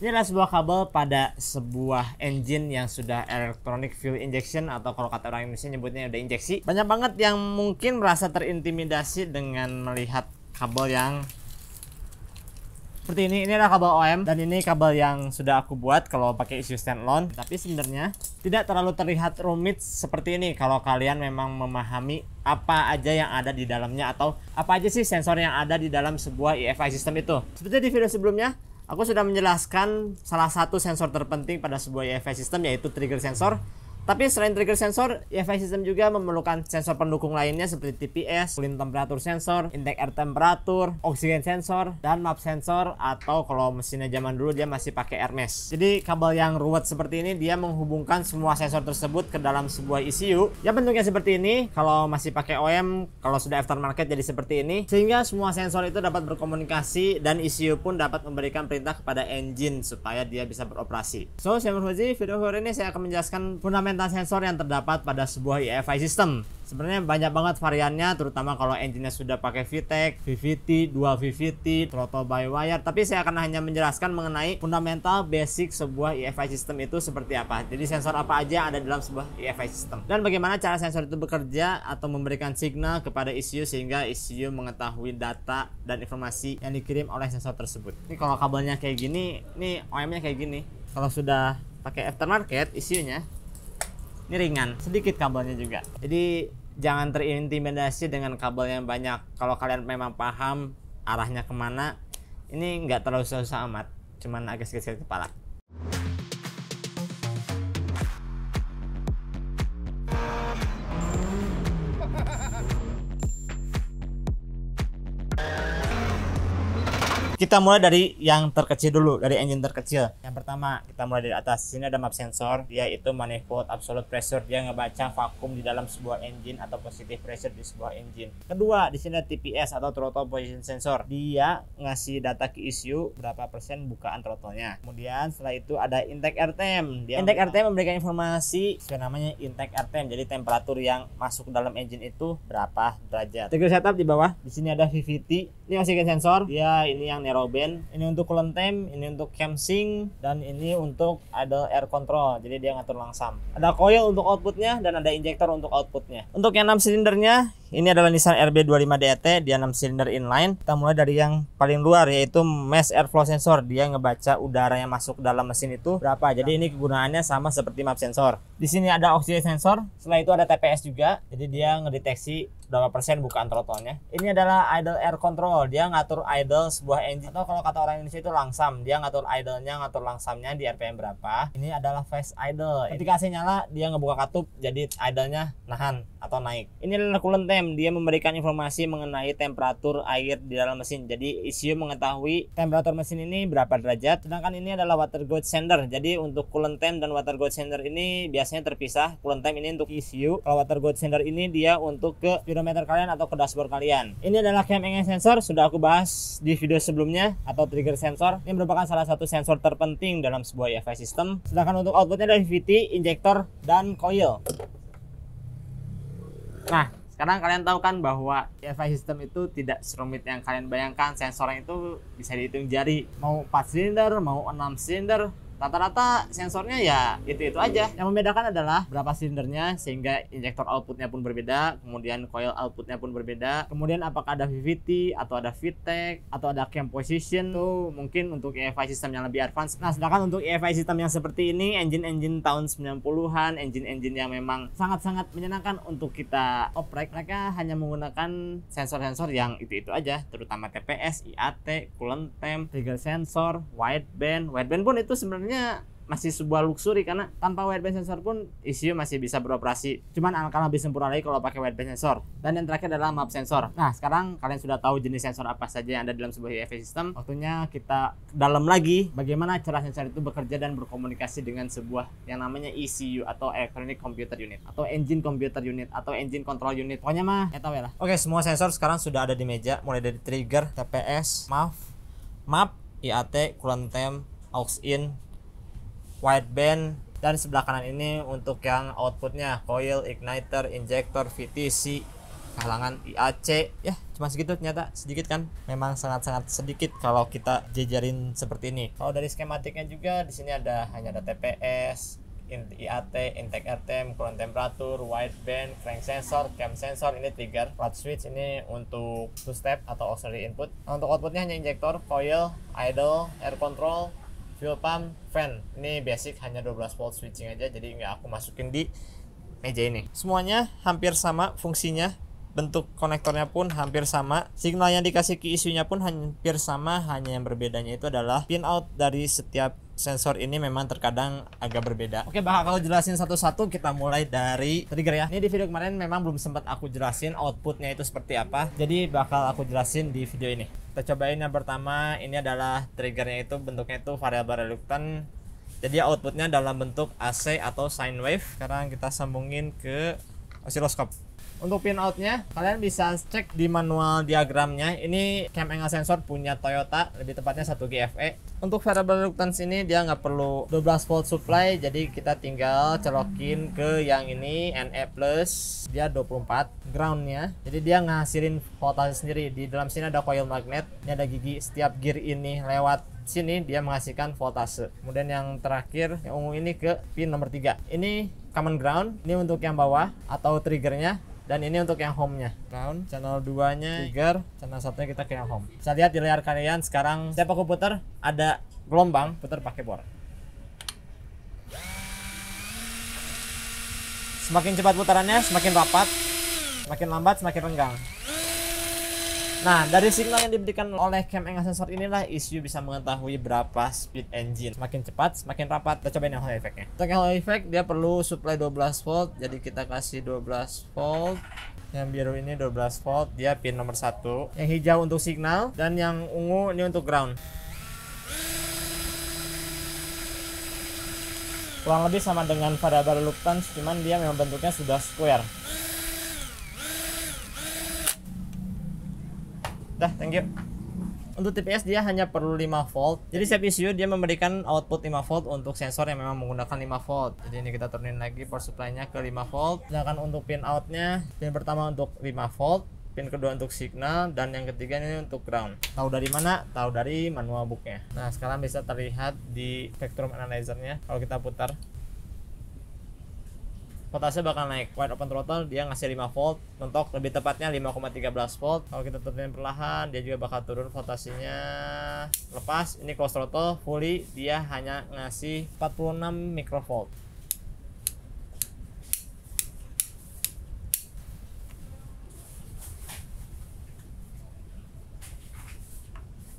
Ini adalah sebuah kabel pada sebuah engine yang sudah electronic fuel injection atau kalau kata orang Indonesia nyebutnya udah injeksi. Banyak banget yang mungkin merasa terintimidasi dengan melihat kabel yang seperti ini. Ini adalah kabel OM dan ini kabel yang sudah aku buat kalau pakai isu standalone. Tapi sebenarnya tidak terlalu terlihat rumit seperti ini kalau kalian memang memahami apa aja yang ada di dalamnya atau apa aja sih sensor yang ada di dalam sebuah EFI system itu. Seperti di video sebelumnya, Aku sudah menjelaskan salah satu sensor terpenting pada sebuah EFS system yaitu trigger sensor tapi selain trigger sensor, EFI system juga memerlukan sensor pendukung lainnya seperti TPS, cooling temperature sensor, intake air temperatur, oksigen sensor, dan map sensor atau kalau mesinnya zaman dulu dia masih pakai Hermes. Jadi kabel yang ruwet seperti ini dia menghubungkan semua sensor tersebut ke dalam sebuah ECU. Ya bentuknya seperti ini, kalau masih pakai OEM, kalau sudah aftermarket jadi seperti ini. Sehingga semua sensor itu dapat berkomunikasi dan ECU pun dapat memberikan perintah kepada engine supaya dia bisa beroperasi. So, saya Fauzi, video hari ini saya akan menjelaskan fundamental sensor yang terdapat pada sebuah EFI system. Sebenarnya banyak banget variannya, terutama kalau engine-nya sudah pakai VTEC, VVT, dual VVT, throttle by wire. Tapi saya akan hanya menjelaskan mengenai fundamental basic sebuah EFI system itu seperti apa. Jadi sensor apa aja yang ada dalam sebuah EFI system. Dan bagaimana cara sensor itu bekerja atau memberikan signal kepada ECU sehingga ECU mengetahui data dan informasi yang dikirim oleh sensor tersebut. Ini kalau kabelnya kayak gini, ini OM-nya kayak gini. Kalau sudah pakai aftermarket ECU-nya, ini ringan, sedikit kabelnya juga. Jadi jangan terintimidasi dengan kabel yang banyak. Kalau kalian memang paham arahnya kemana, ini nggak terlalu susah amat. Cuman agak sedikit-sedikit kepala. kita mulai dari yang terkecil dulu, dari engine terkecil. Yang pertama, kita mulai dari atas. Sini ada map sensor, dia itu manifold absolute pressure, dia ngebaca vakum di dalam sebuah engine atau positive pressure di sebuah engine. Kedua, di sini ada TPS atau throttle position sensor. Dia ngasih data ke ISU berapa persen bukaan throttle-nya. Kemudian setelah itu ada intake RTM. Dia intake RTM memberikan informasi sebenarnya namanya intake RTM, jadi temperatur yang masuk dalam engine itu berapa derajat. Trigger setup di bawah, di sini ada VVT. Ini masih sensor. Dia ini yang layarnya Robin ini untuk coolant temp ini untuk cam sync, dan ini untuk idle air control jadi dia ngatur langsam ada coil untuk outputnya dan ada injektor untuk outputnya untuk yang 6 silindernya ini adalah Nissan RB25DT, e dia 6 silinder inline. Kita mulai dari yang paling luar yaitu mass airflow sensor. Dia ngebaca udara yang masuk dalam mesin itu berapa. Jadi ini kegunaannya sama seperti map sensor. Di sini ada auxiliary sensor, setelah itu ada TPS juga. Jadi dia ngedeteksi berapa persen bukaan trotolnya Ini adalah idle air control. Dia ngatur idle sebuah engine atau kalau kata orang Indonesia itu langsam. Dia ngatur idle-nya, ngatur langsamnya di RPM berapa. Ini adalah fast idle. Ketika AC nyala, dia ngebuka katup jadi idle-nya nahan atau naik. Ini adalah coolant tank ATM dia memberikan informasi mengenai temperatur air di dalam mesin. Jadi isu mengetahui temperatur mesin ini berapa derajat. Sedangkan ini adalah water gauge sender. Jadi untuk coolant temp dan water gauge sender ini biasanya terpisah. Coolant temp ini untuk isu. kalau water gauge sender ini dia untuk ke speedometer kalian atau ke dashboard kalian. Ini adalah cam angle sensor sudah aku bahas di video sebelumnya atau trigger sensor. Ini merupakan salah satu sensor terpenting dalam sebuah EFI system. Sedangkan untuk outputnya dari VT, injector dan coil. Nah, karena kalian tahu kan bahwa EFI system itu tidak serumit yang kalian bayangkan. Sensornya itu bisa dihitung jari. Mau 4 silinder, mau 6 silinder, rata-rata sensornya ya itu-itu aja. Yang membedakan adalah berapa silindernya sehingga injektor outputnya pun berbeda, kemudian coil outputnya pun berbeda, kemudian apakah ada VVT atau ada VTEC atau ada cam position tuh mungkin untuk EFI sistem yang lebih advance. Nah, sedangkan untuk EFI sistem yang seperti ini engine-engine tahun 90-an, engine-engine yang memang sangat-sangat menyenangkan untuk kita oprek, mereka hanya menggunakan sensor-sensor yang itu-itu aja, terutama TPS, IAT, coolant temp, trigger sensor, wideband. Wideband pun itu sebenarnya sebenarnya masih sebuah luxury karena tanpa wideband sensor pun ICU masih bisa beroperasi. Cuman akan lebih sempurna lagi kalau pakai wideband sensor. Dan yang terakhir adalah map sensor. Nah, sekarang kalian sudah tahu jenis sensor apa saja yang ada dalam sebuah UAV system. Waktunya kita dalam lagi bagaimana cara sensor itu bekerja dan berkomunikasi dengan sebuah yang namanya ECU atau Electronic Computer Unit atau Engine Computer Unit atau Engine Control Unit. Pokoknya mah ya tahu ya lah. Oke, semua sensor sekarang sudah ada di meja mulai dari trigger, TPS, MAF, MAP, IAT, coolant temp, aux in, wideband dan sebelah kanan ini untuk yang outputnya coil, igniter, injector, VTC, kalangan IAC ya cuma segitu ternyata sedikit kan memang sangat-sangat sedikit kalau kita jejarin seperti ini kalau dari skematiknya juga di sini ada hanya ada TPS IAT, intake RTM, kurang temperatur, wideband, crank sensor, cam sensor ini trigger, flat switch ini untuk two step atau auxiliary input. Nah, untuk outputnya hanya injektor, coil, idle, air control, fuel pump fan ini basic hanya 12 volt switching aja jadi nggak aku masukin di meja ini semuanya hampir sama fungsinya bentuk konektornya pun hampir sama signal yang dikasih ke isunya pun hampir sama hanya yang berbedanya itu adalah pin out dari setiap sensor ini memang terkadang agak berbeda. Oke, bakal kalau jelasin satu-satu kita mulai dari trigger ya. Ini di video kemarin memang belum sempat aku jelasin outputnya itu seperti apa. Jadi bakal aku jelasin di video ini. Kita cobain yang pertama, ini adalah triggernya itu bentuknya itu variable reluctant. Jadi outputnya dalam bentuk AC atau sine wave. Sekarang kita sambungin ke osiloskop. Untuk pinoutnya kalian bisa cek di manual diagramnya. Ini cam angle sensor punya Toyota, lebih tepatnya 1GFE. Untuk variable reluctance ini dia nggak perlu 12 volt supply, jadi kita tinggal colokin ke yang ini NE plus dia 24 groundnya. Jadi dia ngasirin voltase sendiri. Di dalam sini ada coil magnet, ini ada gigi. Setiap gear ini lewat sini dia menghasilkan voltase. Kemudian yang terakhir yang ungu ini ke pin nomor 3. Ini common ground, ini untuk yang bawah atau triggernya dan ini untuk yang home-nya round channel 2 nya Tiger, channel satunya kita ke yang home bisa lihat di layar kalian sekarang setiap aku putar ada gelombang putar pakai bor semakin cepat putarannya semakin rapat semakin lambat semakin renggang Nah, dari signal yang diberikan oleh cam angle sensor inilah isu bisa mengetahui berapa speed engine. Semakin cepat, semakin rapat. Kita cobain yang Hall effect-nya. Untuk yang Hall effect dia perlu supply 12 volt, jadi kita kasih 12 volt. Yang biru ini 12 volt, dia pin nomor 1. Yang hijau untuk signal dan yang ungu ini untuk ground. Kurang lebih sama dengan variabel tan, cuman dia memang bentuknya sudah square. dah thank you untuk TPS dia hanya perlu 5 volt. Jadi setiap ECU dia memberikan output 5 volt untuk sensor yang memang menggunakan 5 volt. Jadi ini kita turunin lagi power supply-nya ke 5 volt. Sedangkan untuk pin outnya, pin pertama untuk 5 volt, pin kedua untuk signal dan yang ketiga ini untuk ground. Tahu dari mana? Tahu dari manual booknya. Nah sekarang bisa terlihat di spectrum analyzer-nya kalau kita putar voltase bakal naik wide open throttle dia ngasih 5 volt mentok lebih tepatnya 5,13 volt kalau kita turunin perlahan dia juga bakal turun voltasinya lepas ini close throttle fully dia hanya ngasih 46 mikrovolt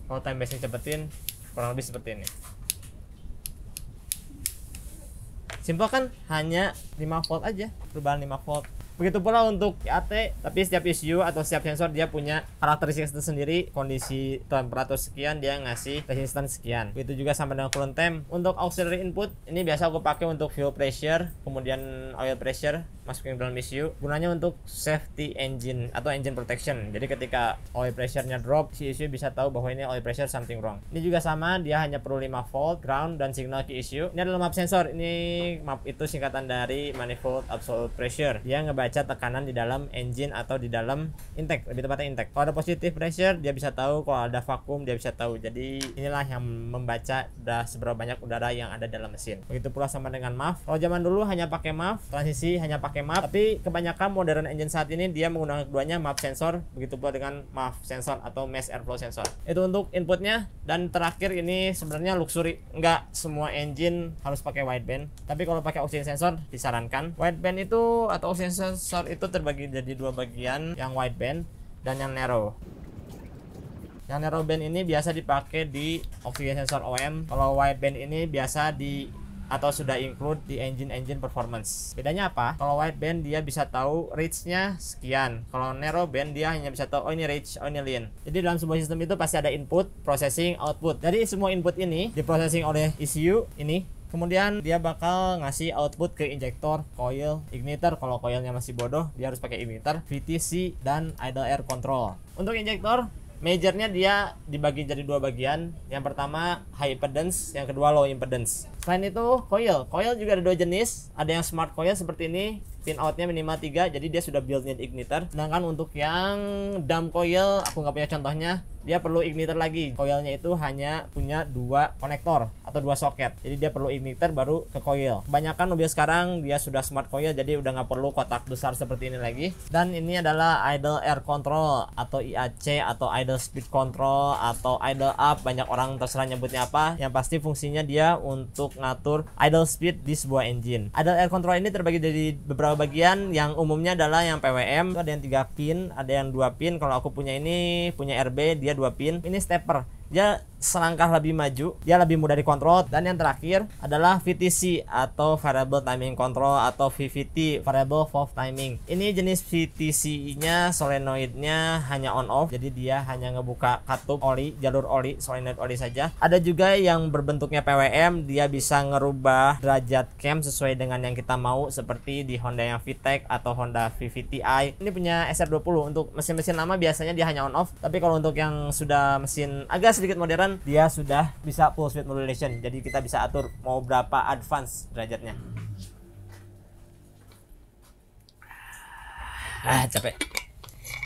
kalau time base cepetin kurang lebih seperti ini simpel kan hanya 5 volt aja, perubahan 5 volt. Begitu pula untuk AT, tapi setiap ICU atau setiap sensor dia punya karakteristik sendiri, kondisi temperatur sekian dia ngasih resisten sekian. Begitu juga sama dengan coolant temp. Untuk auxiliary input, ini biasa aku pakai untuk fuel pressure, kemudian oil pressure, masukin ke dalam ECU gunanya untuk safety engine atau engine protection jadi ketika oil pressure-nya drop si ECU bisa tahu bahwa ini oil pressure something wrong ini juga sama dia hanya perlu 5 volt ground dan signal ke ECU ini adalah map sensor ini map itu singkatan dari manifold absolute pressure dia ngebaca tekanan di dalam engine atau di dalam intake lebih tepatnya intake kalau ada positive pressure dia bisa tahu kalau ada vakum dia bisa tahu jadi inilah yang membaca udah seberapa banyak udara yang ada dalam mesin begitu pula sama dengan MAF kalau zaman dulu hanya pakai MAF transisi hanya pakai pakai map tapi kebanyakan modern engine saat ini dia menggunakan keduanya map sensor begitu pula dengan map sensor atau mass airflow sensor itu untuk inputnya dan terakhir ini sebenarnya luxury nggak semua engine harus pakai wideband tapi kalau pakai oxygen sensor disarankan wideband itu atau oxygen sensor itu terbagi jadi dua bagian yang wideband dan yang narrow yang narrow band ini biasa dipakai di oxygen sensor OM. Kalau wideband ini biasa di atau sudah include di engine-engine performance. Bedanya apa? Kalau wideband dia bisa tahu reach-nya sekian. Kalau narrowband dia hanya bisa tahu oh ini reach, oh ini lean. Jadi dalam sebuah sistem itu pasti ada input, processing, output. Jadi semua input ini diprocessing oleh ECU ini Kemudian dia bakal ngasih output ke injektor, coil, igniter. Kalau coilnya masih bodoh, dia harus pakai igniter, VTC, dan idle air control. Untuk injektor, Majornya dia dibagi jadi dua bagian. Yang pertama high impedance, yang kedua low impedance. Selain itu coil, coil juga ada dua jenis. Ada yang smart coil seperti ini, pin outnya minimal 3 jadi dia sudah built-in igniter sedangkan untuk yang dump coil aku nggak punya contohnya dia perlu igniter lagi coilnya itu hanya punya dua konektor atau dua soket jadi dia perlu igniter baru ke coil kebanyakan mobil sekarang dia sudah smart coil jadi udah nggak perlu kotak besar seperti ini lagi dan ini adalah idle air control atau IAC atau idle speed control atau idle up banyak orang terserah nyebutnya apa yang pasti fungsinya dia untuk ngatur idle speed di sebuah engine idle air control ini terbagi dari beberapa beberapa eh, bagian yang umumnya adalah yang PWM itu ada yang tiga pin ada yang dua pin kalau aku punya ini punya RB dia dua pin ini stepper dia selangkah lebih maju, dia lebih mudah dikontrol dan yang terakhir adalah VTC atau Variable Timing Control atau VVT Variable Valve Timing. Ini jenis VTC-nya solenoidnya hanya on off, jadi dia hanya ngebuka katup oli, jalur oli, solenoid oli saja. Ada juga yang berbentuknya PWM, dia bisa ngerubah derajat cam sesuai dengan yang kita mau seperti di Honda yang VTEC atau Honda VVTi. Ini punya SR20 untuk mesin-mesin lama biasanya dia hanya on off, tapi kalau untuk yang sudah mesin agak sedikit modern dia sudah bisa full speed modulation jadi kita bisa atur mau berapa advance derajatnya ah capek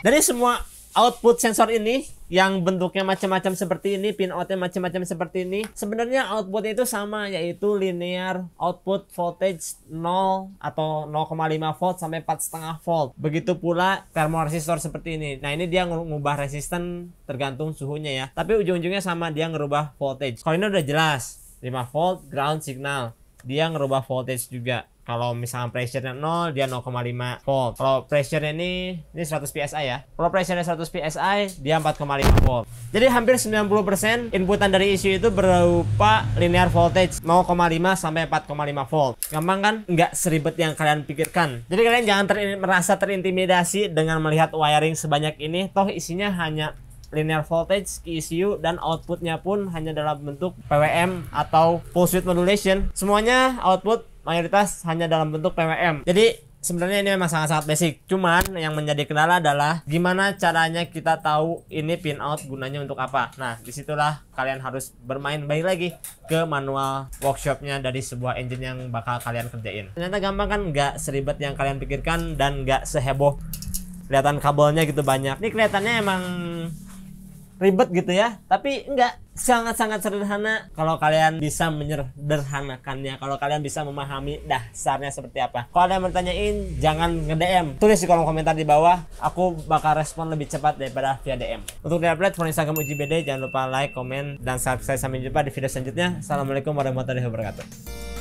dari semua output sensor ini yang bentuknya macam-macam seperti ini, pin outnya macam-macam seperti ini. Sebenarnya outputnya itu sama yaitu linear output voltage 0 atau 0,5 volt sampai 4,5 volt. Begitu pula termoresistor seperti ini. Nah, ini dia ngubah resisten tergantung suhunya ya. Tapi ujung-ujungnya sama dia ngerubah voltage. Kalau ini udah jelas 5 volt ground signal. Dia ngerubah voltage juga kalau misalnya pressure-nya 0 dia 0,5 volt kalau pressure-nya ini ini 100 psi ya kalau pressure-nya 100 psi dia 4,5 volt jadi hampir 90% inputan dari isu itu berupa linear voltage 0,5 sampai 4,5 volt gampang kan nggak seribet yang kalian pikirkan jadi kalian jangan ter merasa terintimidasi dengan melihat wiring sebanyak ini toh isinya hanya linear voltage ke ECU dan outputnya pun hanya dalam bentuk PWM atau pulse width modulation semuanya output mayoritas hanya dalam bentuk PWM jadi sebenarnya ini memang sangat-sangat basic cuman yang menjadi kendala adalah gimana caranya kita tahu ini pin out gunanya untuk apa nah disitulah kalian harus bermain baik lagi ke manual workshopnya dari sebuah engine yang bakal kalian kerjain ternyata gampang kan nggak seribet yang kalian pikirkan dan nggak seheboh kelihatan kabelnya gitu banyak ini kelihatannya emang ribet gitu ya tapi enggak sangat-sangat sederhana kalau kalian bisa menyederhanakannya kalau kalian bisa memahami dasarnya seperti apa kalau ada yang bertanyain jangan nge-DM tulis di kolom komentar di bawah aku bakal respon lebih cepat daripada via DM untuk di update for Instagram jangan lupa like, komen, dan subscribe sampai jumpa di video selanjutnya Assalamualaikum warahmatullahi wabarakatuh